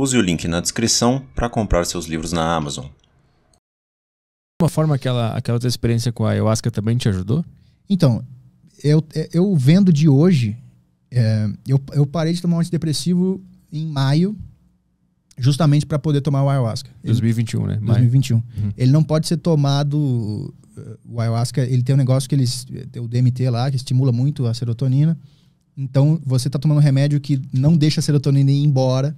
Use o link na descrição para comprar seus livros na Amazon. De uma forma, aquela, aquela tua experiência com a ayahuasca também te ajudou? Então, eu, eu vendo de hoje, é, eu, eu parei de tomar um antidepressivo em maio, justamente para poder tomar o ayahuasca. 2021, ele, né? 2021. Uhum. Ele não pode ser tomado. Eh, o ayahuasca, ele tem um negócio que eles. Eh, tem o DMT lá, que estimula muito a serotonina. Então, você está tomando um remédio que não deixa a serotonina ir embora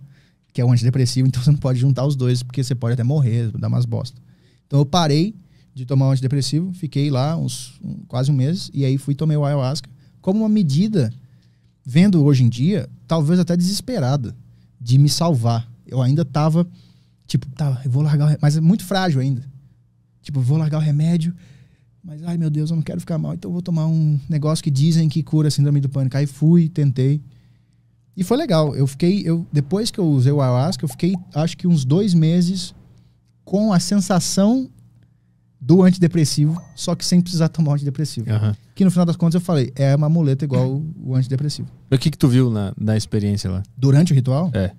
que é o antidepressivo, então você não pode juntar os dois, porque você pode até morrer, dar umas bosta. Então eu parei de tomar o um antidepressivo, fiquei lá uns um, quase um mês, e aí fui tomei o ayahuasca como uma medida, vendo hoje em dia, talvez até desesperada, de me salvar. Eu ainda tava, tipo, tá, eu vou largar, mas é muito frágil ainda. Tipo, vou largar o remédio, mas ai meu Deus, eu não quero ficar mal, então eu vou tomar um negócio que dizem que cura a síndrome do pânico. Aí fui, tentei. E foi legal. Eu fiquei, eu, depois que eu usei o ayahuasca, eu fiquei acho que uns dois meses com a sensação do antidepressivo, só que sem precisar tomar o antidepressivo. Uhum. Que no final das contas eu falei, é uma muleta igual o antidepressivo. O que, que tu viu na, na experiência lá? Durante o ritual? É.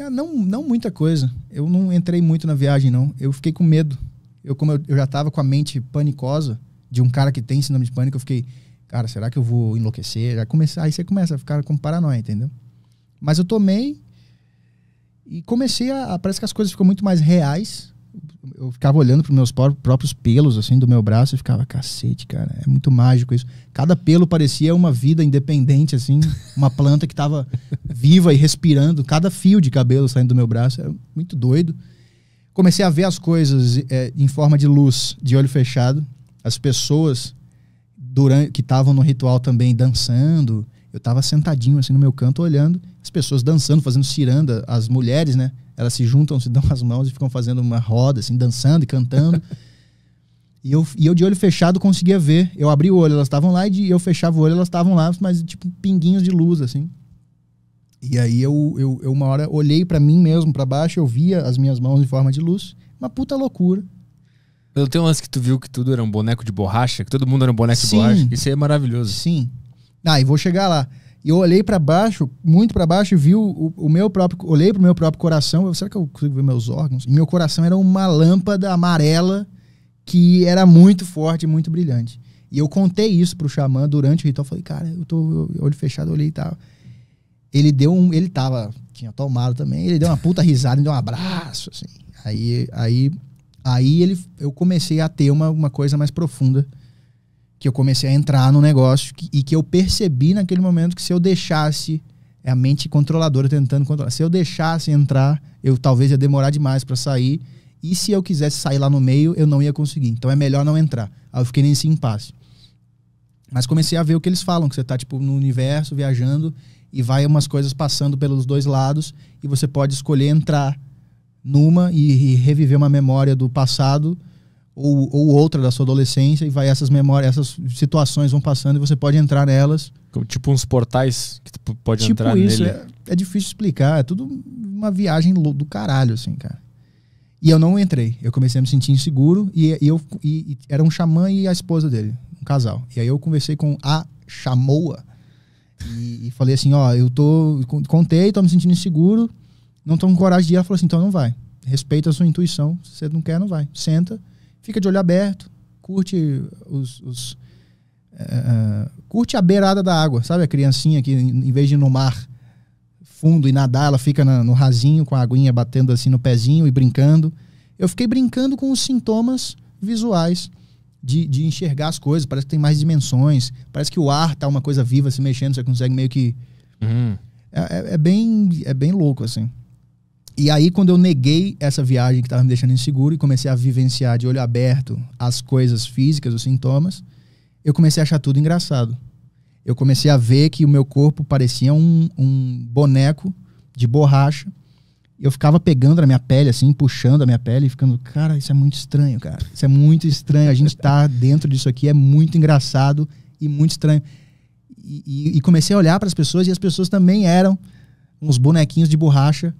Ah, não, não muita coisa. Eu não entrei muito na viagem, não. Eu fiquei com medo. Eu, como eu, eu já estava com a mente panicosa de um cara que tem síndrome de pânico, eu fiquei, cara, será que eu vou enlouquecer? Já começa, aí você começa a ficar com paranoia, entendeu? Mas eu tomei e comecei a. Parece que as coisas ficam muito mais reais. Eu ficava olhando para os meus próprios pelos, assim, do meu braço e ficava, cacete, cara, é muito mágico isso. Cada pelo parecia uma vida independente, assim, uma planta que estava viva e respirando. Cada fio de cabelo saindo do meu braço era é muito doido. Comecei a ver as coisas é, em forma de luz, de olho fechado. As pessoas durante, que estavam no ritual também dançando eu estava sentadinho assim no meu canto olhando as pessoas dançando, fazendo ciranda, as mulheres, né? Elas se juntam, se dão as mãos e ficam fazendo uma roda, assim, dançando e cantando. e, eu, e eu de olho fechado conseguia ver. Eu abri o olho, elas estavam lá, e de, eu fechava o olho, elas estavam lá, mas tipo pinguinhos de luz, assim. E aí eu, eu, eu uma hora olhei para mim mesmo, para baixo, eu via as minhas mãos em forma de luz. Uma puta loucura. Eu tenho um lance que tu viu que tudo era um boneco de borracha, que todo mundo era um boneco Sim. de borracha. Isso é maravilhoso. Sim. Ah, e vou chegar lá. E eu olhei para baixo, muito para baixo, e vi o, o, meu próprio. Olhei pro meu próprio coração. Eu, será que eu consigo ver meus órgãos? E meu coração era uma lâmpada amarela que era muito forte, muito brilhante. E eu contei isso pro xamã durante o ritual. Eu falei, cara, eu tô olho fechado, olhei e tal. Ele deu um. Ele tava. Tinha tomado também. Ele deu uma puta risada, me deu um abraço, assim. Aí, aí, aí ele, eu comecei a ter uma, uma coisa mais profunda que eu comecei a entrar no negócio que, e que eu percebi naquele momento que se eu deixasse é a mente controladora tentando controlar. Se eu deixasse entrar, eu talvez ia demorar demais para sair. E se eu quisesse sair lá no meio, eu não ia conseguir. Então é melhor não entrar. Aí eu fiquei nesse impasse. Mas comecei a ver o que eles falam, que você tá tipo no universo viajando e vai umas coisas passando pelos dois lados e você pode escolher entrar numa e, e reviver uma memória do passado ou, ou outra da sua adolescência e vai essas memórias, essas situações vão passando e você pode entrar nelas. Tipo uns portais que tu pode tipo entrar isso, nele. É, é difícil explicar, é tudo uma viagem do caralho, assim, cara. E eu não entrei. Eu comecei a me sentir inseguro e, e eu e, e era um xamã e a esposa dele, um casal. E aí eu conversei com a chamoa e, e falei assim, ó, eu tô contei, tô me sentindo inseguro, não tô com coragem de ir. Ela falou assim, então não vai. Respeita a sua intuição, se você não quer, não vai. Senta fica de olho aberto, curte os. os uh, curte a beirada da água, sabe? A criancinha que, em vez de ir no mar fundo e nadar, ela fica na, no rasinho, com a aguinha batendo assim no pezinho e brincando. Eu fiquei brincando com os sintomas visuais de, de enxergar as coisas. Parece que tem mais dimensões. Parece que o ar tá uma coisa viva se mexendo, você consegue meio que. Uhum. É, é, é, bem, é bem louco, assim. E aí, quando eu neguei essa viagem que estava me deixando inseguro e comecei a vivenciar de olho aberto as coisas físicas, os sintomas, eu comecei a achar tudo engraçado. Eu comecei a ver que o meu corpo parecia um, um boneco de borracha. Eu ficava pegando na minha pele, assim, puxando a minha pele e ficando, cara, isso é muito estranho, cara. Isso é muito estranho. A gente está dentro disso aqui, é muito engraçado e muito estranho. E, e, e comecei a olhar para as pessoas e as pessoas também eram uns bonequinhos de borracha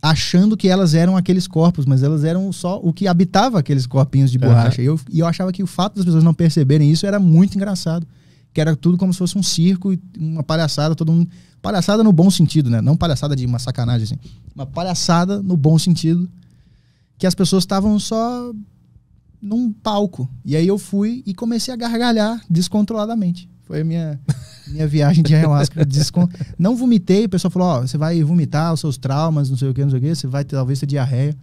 achando que elas eram aqueles corpos, mas elas eram só o que habitava aqueles corpinhos de borracha. Uhum. E, eu, e eu achava que o fato das pessoas não perceberem isso era muito engraçado. Que era tudo como se fosse um circo, uma palhaçada, todo mundo. Palhaçada no bom sentido, né? Não palhaçada de uma sacanagem, assim. Uma palhaçada no bom sentido. Que as pessoas estavam só num palco. E aí eu fui e comecei a gargalhar descontroladamente. Foi a minha, minha viagem de ayahuasca. Descon... Não vomitei, o pessoal falou: ó, você vai vomitar os seus traumas, não sei o que, não sei o que, você vai talvez ter diarreia.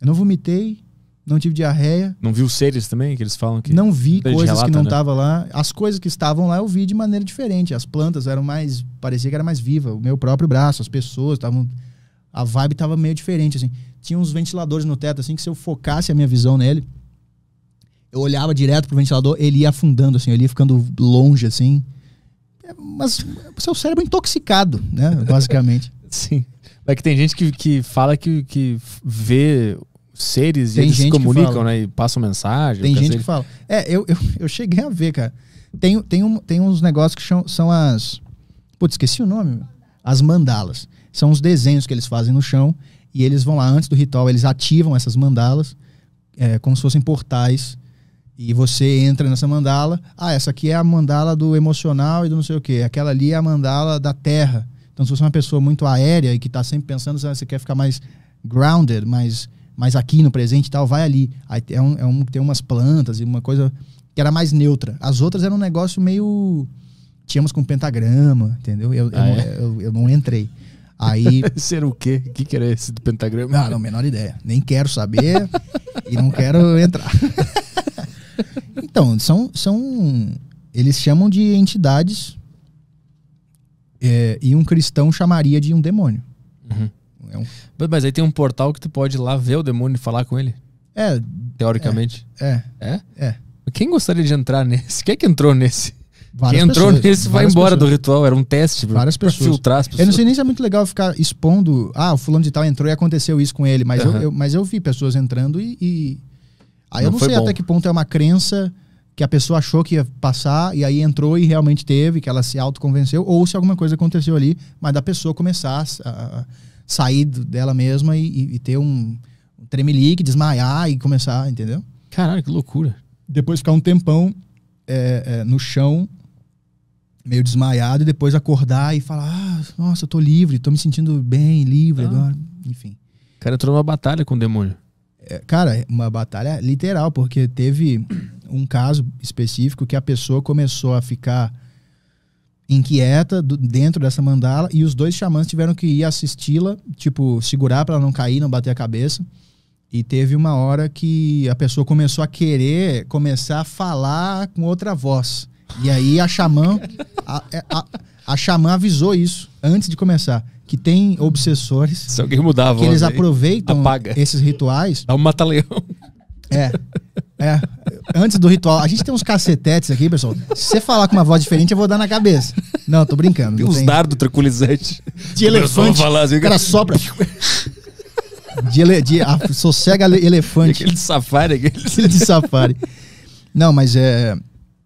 Eu não vomitei, não tive diarreia. Não viu seres também, que eles falam que. Não vi coisas relata, que não estavam né? lá. As coisas que estavam lá eu vi de maneira diferente. As plantas eram mais. parecia que era mais viva. O meu próprio braço, as pessoas estavam. A vibe estava meio diferente, assim. Tinha uns ventiladores no teto, assim, que se eu focasse a minha visão nele, eu olhava direto pro ventilador, ele ia afundando, assim, ele ia ficando longe, assim. É, mas o seu cérebro é intoxicado, né? Basicamente. Sim. Mas que tem gente que, que fala que, que vê seres tem e eles se comunicam, né? E passam mensagem. Tem gente que fala. É, eu, eu, eu, cheguei a ver, cara. Tem, tem, um, tem uns negócios que são, são as. Putz, esqueci o nome. As mandalas. São os desenhos que eles fazem no chão. E eles vão lá antes do ritual, eles ativam essas mandalas, é, como se fossem portais e você entra nessa mandala. Ah, essa aqui é a mandala do emocional e do não sei o quê. Aquela ali é a mandala da terra. Então, se você é uma pessoa muito aérea e que está sempre pensando, ah, você quer ficar mais grounded, mais, mais aqui no presente e tal, vai ali. Aí é um, é um, tem umas plantas e uma coisa que era mais neutra. As outras eram um negócio meio. Tínhamos com pentagrama, entendeu? Eu, ah, eu, é? não, eu, eu não entrei. Aí. Ser o quê? O que, que era esse do pentagrama? Não, não, menor ideia. Nem quero saber e não quero entrar. Então, são, são. Eles chamam de entidades. É, e um cristão chamaria de um demônio. Uhum. É um... Mas aí tem um portal que tu pode ir lá ver o demônio e falar com ele? É. Teoricamente. É. É? É. é. Quem gostaria de entrar nesse? Quem é que entrou nesse? Várias Quem entrou pessoas, nesse vai embora pessoas. do ritual, era um teste Várias pessoas. filtrar as pessoas. Eu não sei nem se é muito legal ficar expondo, ah, o fulano de tal entrou e aconteceu isso com ele, mas, uhum. eu, eu, mas eu vi pessoas entrando e. e... Aí não eu não sei bom. até que ponto é uma crença que a pessoa achou que ia passar e aí entrou e realmente teve, que ela se autoconvenceu, ou se alguma coisa aconteceu ali, mas da pessoa começar a, sair dela mesma e, e, ter um tremelique, desmaiar e começar, entendeu? Caralho, que loucura. Depois ficar um tempão é, é, no chão, meio desmaiado, e depois acordar e falar: ah, nossa, eu tô livre, tô me sentindo bem, livre ah. agora. Enfim. O cara entrou numa batalha com o demônio. É, cara, uma batalha literal, porque teve um caso específico que a pessoa começou a ficar inquieta do, dentro dessa mandala e os dois xamãs tiveram que ir assisti-la, tipo, segurar para ela não cair, não bater a cabeça. E teve uma hora que a pessoa começou a querer começar a falar com outra voz. E aí a xamã, a, é, a, a xamã avisou isso antes de começar que tem obsessores. Se alguém mudava, Que eles aí, aproveitam apaga. esses rituais. É um mataleão. É. É. Antes do ritual. A gente tem uns cacetetes aqui, pessoal. Se você falar com uma voz diferente, eu vou dar na cabeça. Não, tô brincando. Tem uns dardos tranquilizantes. De elefante. Falar assim, cara só de, ele, de a, sossega elefante. Aquele de safari. Aquele... aquele de safari. Não, mas é,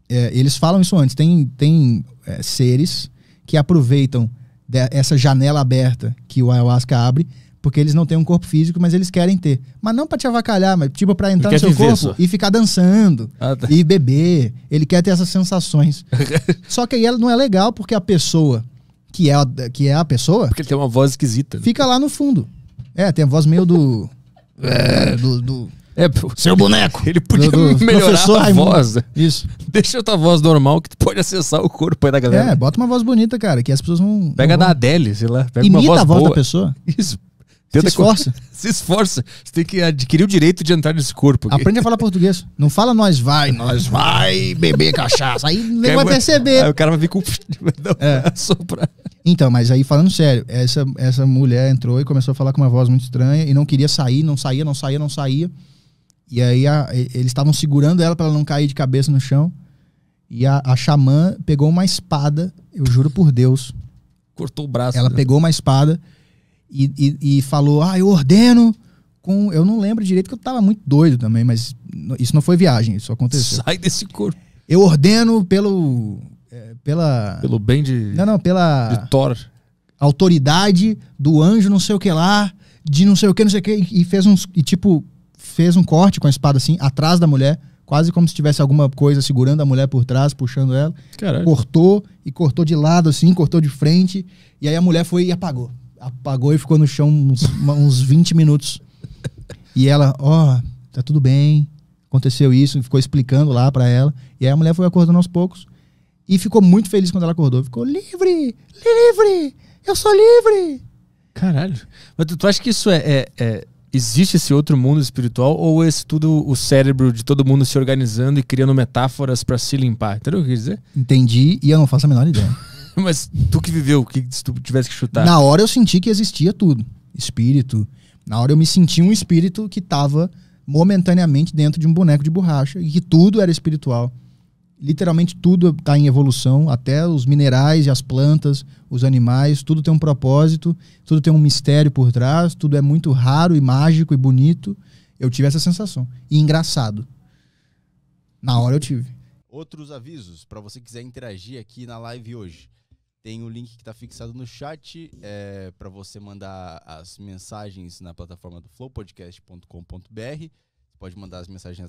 é, eles falam isso antes. Tem, tem é, seres que aproveitam essa janela aberta que o ayahuasca abre, porque eles não têm um corpo físico, mas eles querem ter. Mas não para te avacalhar, mas tipo para entrar no seu corpo e ficar dançando ah, tá. e beber. Ele quer ter essas sensações. só que aí não é legal porque a pessoa que é a, que é a pessoa, porque ele tem uma voz esquisita, né? fica lá no fundo. É, tem a voz meio do, é. do, do é, Seu boneco! Ele podia do, do melhorar a voz. Né? Isso. Deixa a tua voz normal que tu pode acessar o corpo aí da galera. É, bota uma voz bonita, cara, que as pessoas não. Pega da Adele, sei lá. Pega Imita uma voz a voz boa. da pessoa. Isso. Tenta se esforça. Se esforça. Você tem que adquirir o direito de entrar nesse corpo. Aqui. Aprende a falar português. Não fala nós vai, nós vai beber cachaça. Aí ninguém vai perceber. Aí o cara vai vir com. É. Soprar. Então, mas aí falando sério, essa, essa mulher entrou e começou a falar com uma voz muito estranha e não queria sair, não saía, não saía, não saía. Não saía. E aí a, eles estavam segurando ela para ela não cair de cabeça no chão. E a, a xamã pegou uma espada, eu juro por Deus. Cortou o braço. Ela né? pegou uma espada e, e, e, falou: Ah, eu ordeno com. Eu não lembro direito, que eu tava muito doido também, mas isso não foi viagem, isso aconteceu. Sai desse corpo. Eu ordeno pelo. É, pela. Pelo bem de. Não, não, pela. De Thor. Autoridade do anjo, não sei o que lá, de não sei o que, não sei o que, e fez uns. E tipo, fez um corte com a espada assim, atrás da mulher, quase como se tivesse alguma coisa segurando a mulher por trás, puxando ela. Caralho. Cortou e cortou de lado assim, cortou de frente. E aí a mulher foi e apagou. Apagou e ficou no chão uns, uns 20 minutos. E ela, ó, oh, tá tudo bem, aconteceu isso, ficou explicando lá para ela. E aí a mulher foi acordando aos poucos e ficou muito feliz quando ela acordou. Ficou livre, livre, eu sou livre. Caralho. Mas tu, tu acha que isso é, é, é existe esse outro mundo espiritual ou esse tudo o cérebro de todo mundo se organizando e criando metáforas para se limpar? Entendeu o que eu quis dizer? Entendi e eu não faço a menor ideia. Mas tu que viveu, o que se tu tivesse que chutar? Na hora eu senti que existia tudo. Espírito. Na hora eu me senti um espírito que estava momentaneamente dentro de um boneco de borracha e que tudo era espiritual literalmente tudo está em evolução, até os minerais e as plantas, os animais, tudo tem um propósito, tudo tem um mistério por trás, tudo é muito raro e mágico e bonito. Eu tive essa sensação. E engraçado. Na hora eu tive. Outros avisos, para você quiser interagir aqui na live hoje. Tem o link que está fixado no chat é, para você mandar as mensagens na plataforma do flowpodcast.com.br. Pode mandar as mensagens